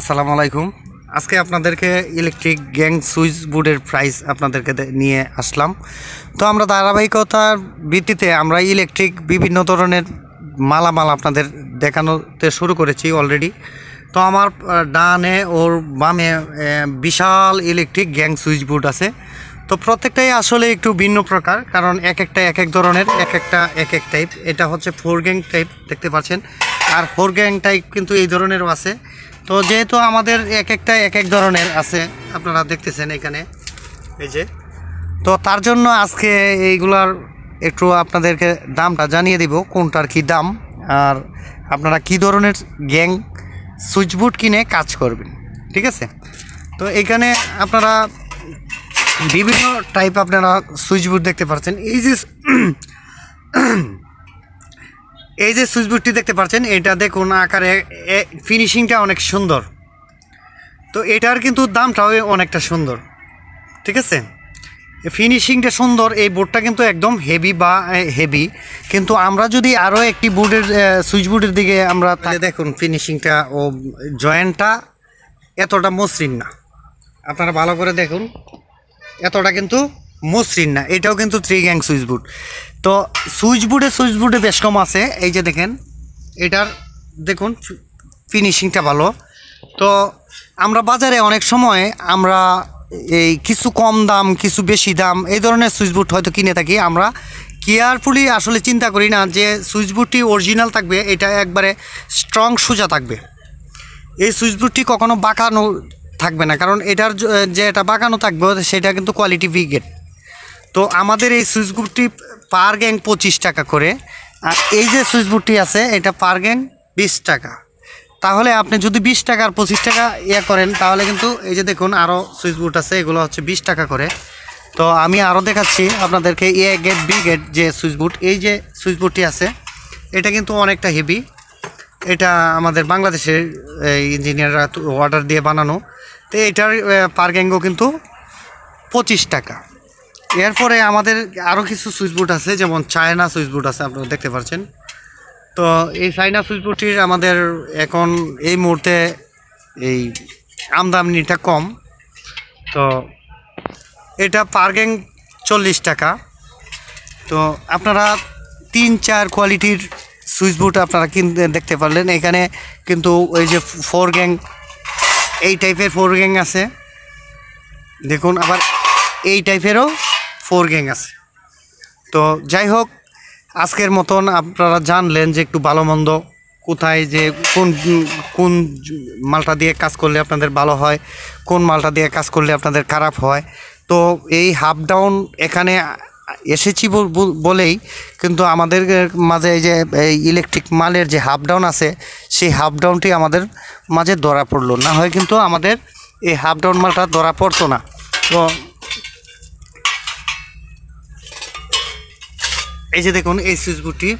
আসসালামু আলাইকুম আজকে আপনাদেরকে ইলেকট্রিক গ্যাং সুইচ বোর্ডের প্রাইস আপনাদেরকে নিয়ে আসলাম তো আমরা ধারাবাহিকতার ভিত্তিতে আমরা ইলেকট্রিক বিভিন্ন ধরনের মালামাল আপনাদের দেখানোতে শুরু করেছি অলরেডি তো আমার ডানে ওর বামে বিশাল ইলেকট্রিক গ্যাং সুইচ বোর্ড আছে তো প্রত্যেকটাই আসলে একটু ভিন্ন প্রকার কারণ এক একটা এক এক ধরনের এক একটা এক এক টাইপ এটা হচ্ছে ফোর গ্যাং টাইপ দেখতে পাচ্ছেন আর ফোর গ্যাং টাইপ কিন্তু এই ধরনেরও আছে তো যেহেতু আমাদের এক একটা এক এক ধরনের আছে আপনারা দেখতেছেন এখানে এই যে তো তার জন্য আজকে এইগুলার একটু আপনাদেরকে দামটা জানিয়ে দিব কোনটার কি দাম আর আপনারা কি ধরনের গ্যাং সুইচবোর্ড কিনে কাজ করবেন ঠিক আছে তো এখানে আপনারা বিভিন্ন টাইপ আপনারা সুইচবোর্ড দেখতে পাচ্ছেন এই যে এই যে সুইচবোর্ডটি দেখতে পাচ্ছেন এটা দেখুন আকারে ফিনিশিংটা অনেক সুন্দর তো এটার কিন্তু দামটাও অনেকটা সুন্দর ঠিক আছে ফিনিশিংটা সুন্দর এই বোর্ডটা কিন্তু একদম হেভি বা হেভি কিন্তু আমরা যদি আরও একটি বোর্ডের সুইচ বোর্ডের দিকে আমরা তাহলে দেখুন ফিনিশিংটা ও জয়েন্টটা এতটা মসৃণ না আপনারা ভালো করে দেখুন এতটা কিন্তু মসৃণ না এটাও কিন্তু থ্রি গ্যাং সুইচ বুট তো সুইচ বুটে সুইচ বুটে বেশ কম আছে এই যে দেখেন এটার দেখুন ফিনিশিংটা ভালো তো আমরা বাজারে অনেক সময় আমরা এই কিছু কম দাম কিছু বেশি দাম এই ধরনের সুইচ বুট হয়তো কিনে থাকি আমরা কেয়ারফুলি আসলে চিন্তা করি না যে সুইচ বুটটি অরিজিনাল থাকবে এটা একবারে স্ট্রং সোজা থাকবে এই সুইচ বুটটি কখনো বাঁকানো থাকবে না কারণ এটার যে এটা বাঁকানো থাকবে সেটা কিন্তু কোয়ালিটি ভিগেট তো আমাদের এই সুইচ পার গ্যাং পঁচিশ টাকা করে আর এই যে সুইচ আছে এটা পার গ্যাং বিশ টাকা তাহলে আপনি যদি বিশ টাকা আর পঁচিশ টাকা ইয়ে করেন তাহলে কিন্তু এই যে দেখুন আরও সুইচ আছে এগুলো হচ্ছে বিশ টাকা করে তো আমি আরও দেখাচ্ছি আপনাদেরকে এ গেট বি গেট যে সুইচ এই যে সুইচ আছে এটা কিন্তু অনেকটা হেভি এটা আমাদের বাংলাদেশের ইঞ্জিনিয়াররা অর্ডার দিয়ে বানানো তো এটার পার গ্যাংও কিন্তু পঁচিশ টাকা এরপরে আমাদের আরও কিছু সুইচবোর্ড আছে যেমন চায়না সুইচবোর্ড আছে আপনারা দেখতে পাচ্ছেন তো এই চায়না সুইচবোর্ডটির আমাদের এখন এই মুহূর্তে এই আমদানিটা কম তো এটা পার গ্যাং চল্লিশ টাকা তো আপনারা তিন চার কোয়ালিটির সুইচবোর্ড আপনারা কিনতে দেখতে পারলেন এখানে কিন্তু ওই যে ফোর গ্যাং এই টাইপের ফোর গ্যাং আছে দেখুন আবার এই টাইপেরও ফোর গ্যাং আছে তো যাই হোক আজকের মতন আপনারা জানলেন যে একটু ভালো মন্দ কোথায় যে কোন কোন মালটা দিয়ে কাজ করলে আপনাদের ভালো হয় কোন মালটা দিয়ে কাজ করলে আপনাদের খারাপ হয় তো এই হাফ ডাউন এখানে এসেছি বলেই কিন্তু আমাদের মাঝে এই যে ইলেকট্রিক মালের যে হাফ ডাউন আছে সেই হাফ ডাউনটি আমাদের মাঝে ধরা পড়লো না হয় কিন্তু আমাদের এই হাফ ডাউন মালটা ধরা পড়তো না তো এই যে দেখুন এই সুইচ বোর্ডটি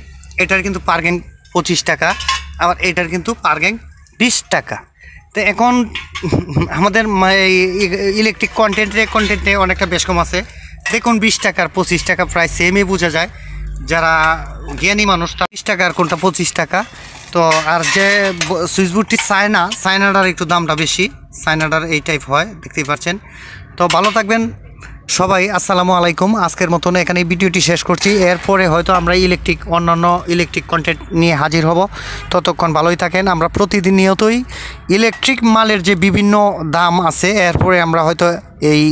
এটার কিন্তু পার গ্যাং পঁচিশ টাকা আবার এটার কিন্তু পার গ্যাং বিশ টাকা তো এখন আমাদের ইলেকট্রিক কন্টেন্টে কন্টেন্টে অনেকটা বেশ কম আছে দেখুন বিশ টাকার পঁচিশ টাকা প্রায় সেমই বোঝা যায় যারা জ্ঞানী মানুষ তার বিশ টাকার কোনটা পঁচিশ টাকা তো আর যে সুইচ বোর্ডটি চায়না চায়নাটার একটু দামটা বেশি চায়নাটার এই টাইপ হয় দেখতেই পাচ্ছেন তো ভালো থাকবেন সবাই আসসালামু আলাইকুম আজকের মতন এখানে ভিডিওটি শেষ করছি এরপরে হয়তো আমরা ইলেকট্রিক অন্যান্য ইলেকট্রিক কন্টেন্ট নিয়ে হাজির হব ততক্ষণ ভালোই থাকেন আমরা নিয়তই ইলেকট্রিক মালের যে বিভিন্ন দাম আছে এরপরে আমরা হয়তো এই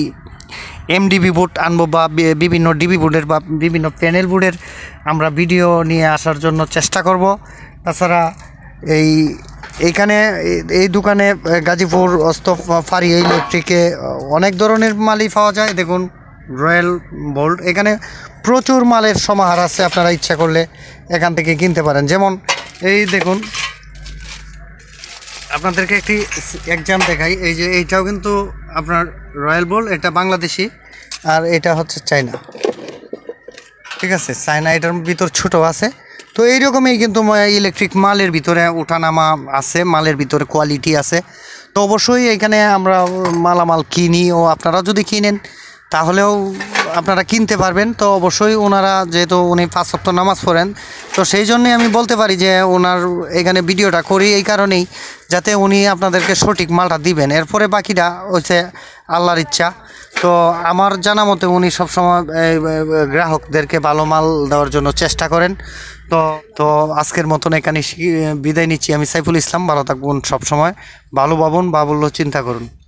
এমডিবি বোর্ড আনবো বা বিভিন্ন ডিবি বোর্ডের বা বিভিন্ন প্যানেল বোর্ডের আমরা ভিডিও নিয়ে আসার জন্য চেষ্টা করব তাছাড়া এই এখানে এই দোকানে গাজীপুর অস্ত ফারি ইলেকট্রিকে অনেক ধরনের মালই পাওয়া যায় দেখুন রয়্যাল বোল্ট এখানে প্রচুর মালের সমাহার আছে আপনারা ইচ্ছা করলে এখান থেকে কিনতে পারেন যেমন এই দেখুন আপনাদেরকে একটি এক্সাম দেখাই এই যে এইটাও কিন্তু আপনার রয়্যাল বোল্ট এটা বাংলাদেশি আর এটা হচ্ছে চায়না ঠিক আছে চায়না এটার ভিতর ছোটো আছে তো এইরকমই কিন্তু ইলেকট্রিক মালের ভিতরে ওঠানামা আছে মালের ভিতরে কোয়ালিটি আছে তো অবশ্যই এখানে আমরা মালামাল কিনি ও আপনারা যদি কিনেন তাহলেও আপনারা কিনতে পারবেন তো অবশ্যই ওনারা যেহেতু উনি পাঁচ সপ্তাহ নামাজ পড়েন তো সেই জন্যই আমি বলতে পারি যে ওনার এখানে ভিডিওটা করি এই কারণেই যাতে উনি আপনাদেরকে সঠিক মালটা দিবেন এরপরে বাকিটা হচ্ছে আল্লাহর ইচ্ছা তো আমার জানা মতে উনি সবসময় গ্রাহকদেরকে ভালো মাল দেওয়ার জন্য চেষ্টা করেন তো তো আজকের মতন এখানে বিদায় নিচ্ছি আমি সাইফুল ইসলাম ভালো থাকবেন সবসময় ভালো ভাবুন বা বললো চিন্তা করুন